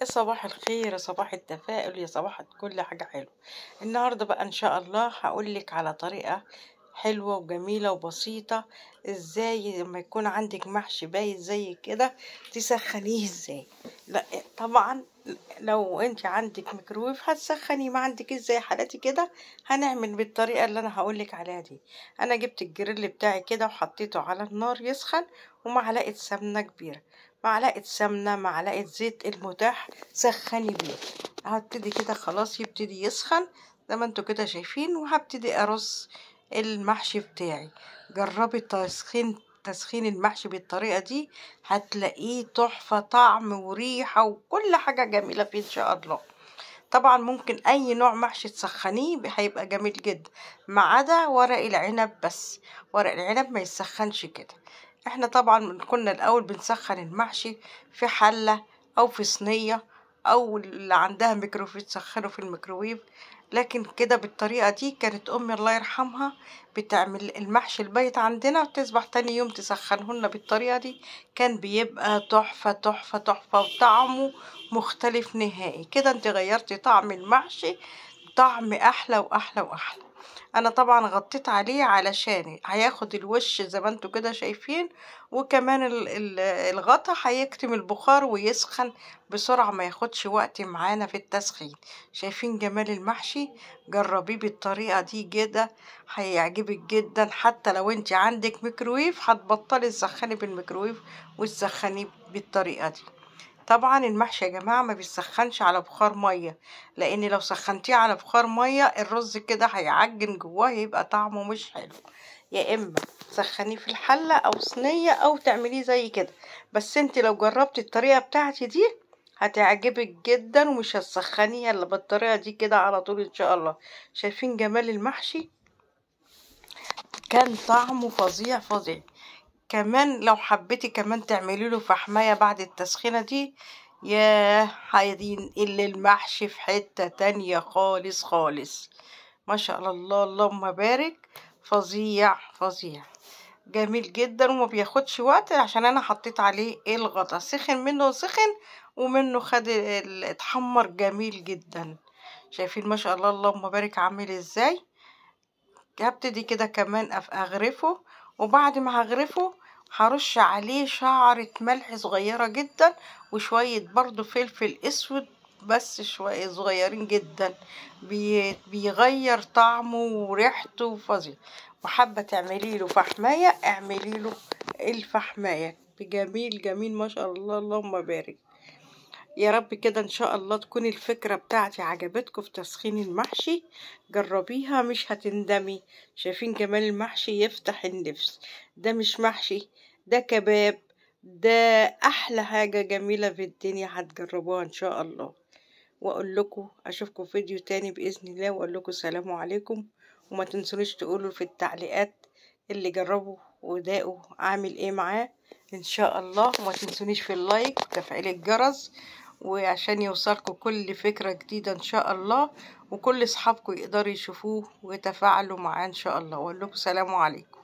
يا صباح الخير يا صباح التفاؤل يا صباح كل حاجة حلوة النهاردة بقى ان شاء الله هقولك على طريقة حلوة وجميلة وبسيطة ازاي لما يكون عندك محشي بايت زي كده تسخنيه ازاي لا طبعا لو انت عندك ميكرويف هتسخني ما عندك ازاي حالاتي كده هنعمل بالطريقه اللي انا هقولك عليها دي انا جبت الجريل بتاعي كده وحطيته على النار يسخن ومعلقه سمنه كبيره معلقه سمنه معلقه زيت المتاح سخني بيه هبتدي كده خلاص يبتدي يسخن زي ما انتوا كده شايفين وهبتدي ارص المحشي بتاعي جربي تسخين تسخين المحشي بالطريقه دي هتلاقيه تحفه طعم وريحه وكل حاجه جميله فيه ان شاء الله طبعا ممكن اي نوع محشي تسخنيه هيبقى جميل جدا ما عدا ورق العنب بس ورق العنب ما يسخنش كده احنا طبعا كنا الاول بنسخن المحشي في حلة او في صينية او اللي عندها ميكروويف تسخنه في الميكروويف لكن كده بالطريقة دي كانت امي الله يرحمها بتعمل المحشي البيت عندنا وتصبح تاني يوم تسخنه لنا بالطريقة دي كان بيبقى تحفة تحفة تحفة وطعمه مختلف نهائي كده انت غيرتي طعم المحشي طعم احلى واحلى واحلى انا طبعا غطيت عليه علشان هياخد الوش زي ما انتوا كده شايفين وكمان الغطا هيكتم البخار ويسخن بسرعة ما ياخدش وقت معانا في التسخين شايفين جمال المحشي جربيه بالطريقة دي كده هيعجبك جدا حتى لو انت عندك ميكرويف هتبطلي تسخني بالميكرويف وتسخنيه بالطريقة دي طبعا المحشي يا جماعة ما بيسخنش على بخار مية لان لو سخنتيه على بخار مية الرز كده هيعجن جواه يبقى طعمه مش حلو يا اما تسخنيه في الحلة او صينية او تعمليه زي كده بس انت لو جربتي الطريقة بتاعتي دي هتعجبك جدا ومش هتسخنيها الا بالطريقة دي كده على طول ان شاء الله شايفين جمال المحشي كان طعمه فظيع فظيع كمان لو حبيتي كمان تعملي له فحمايه بعد التسخينه دي حيدين اللي المحشي في حته تانية خالص خالص ما شاء الله الله اللهم بارك فظيع فظيع جميل جدا وما بياخدش وقت عشان انا حطيت عليه الغطا سخن منه سخن ومنه خد اتحمر جميل جدا شايفين ما شاء الله اللهم بارك عامل ازاي هبتدي كده كمان اغرفه وبعد ما هغرفه هرش عليه شعرة ملح صغيرة جدا وشوية برضو فلفل اسود بس شوية صغيرين جدا بيغير طعمه وريحته فظيع وحابة تعملي له فحماية اعملي له الفحماية جميل جميل ما شاء الله اللهم بارك يا رب كده ان شاء الله تكون الفكرة بتاعتي عجبتكم في تسخين المحشي جربيها مش هتندمي شايفين جمال المحشي يفتح النفس ده مش محشي ده كباب ده احلى حاجة جميلة في الدنيا هتجربوها ان شاء الله واقول لكم اشوفكم فيديو تاني باذن الله واقول لكم سلام عليكم وما تنسونيش تقولوا في التعليقات اللي جربوا وداقوا اعمل ايه معاه ان شاء الله وما تنسونيش في اللايك وتفعيل الجرس وعشان يوصلكم كل فكرة جديدة ان شاء الله وكل اصحابكم يقدروا يشوفوه ويتفاعلوا معاه ان شاء الله واقول لكم سلام عليكم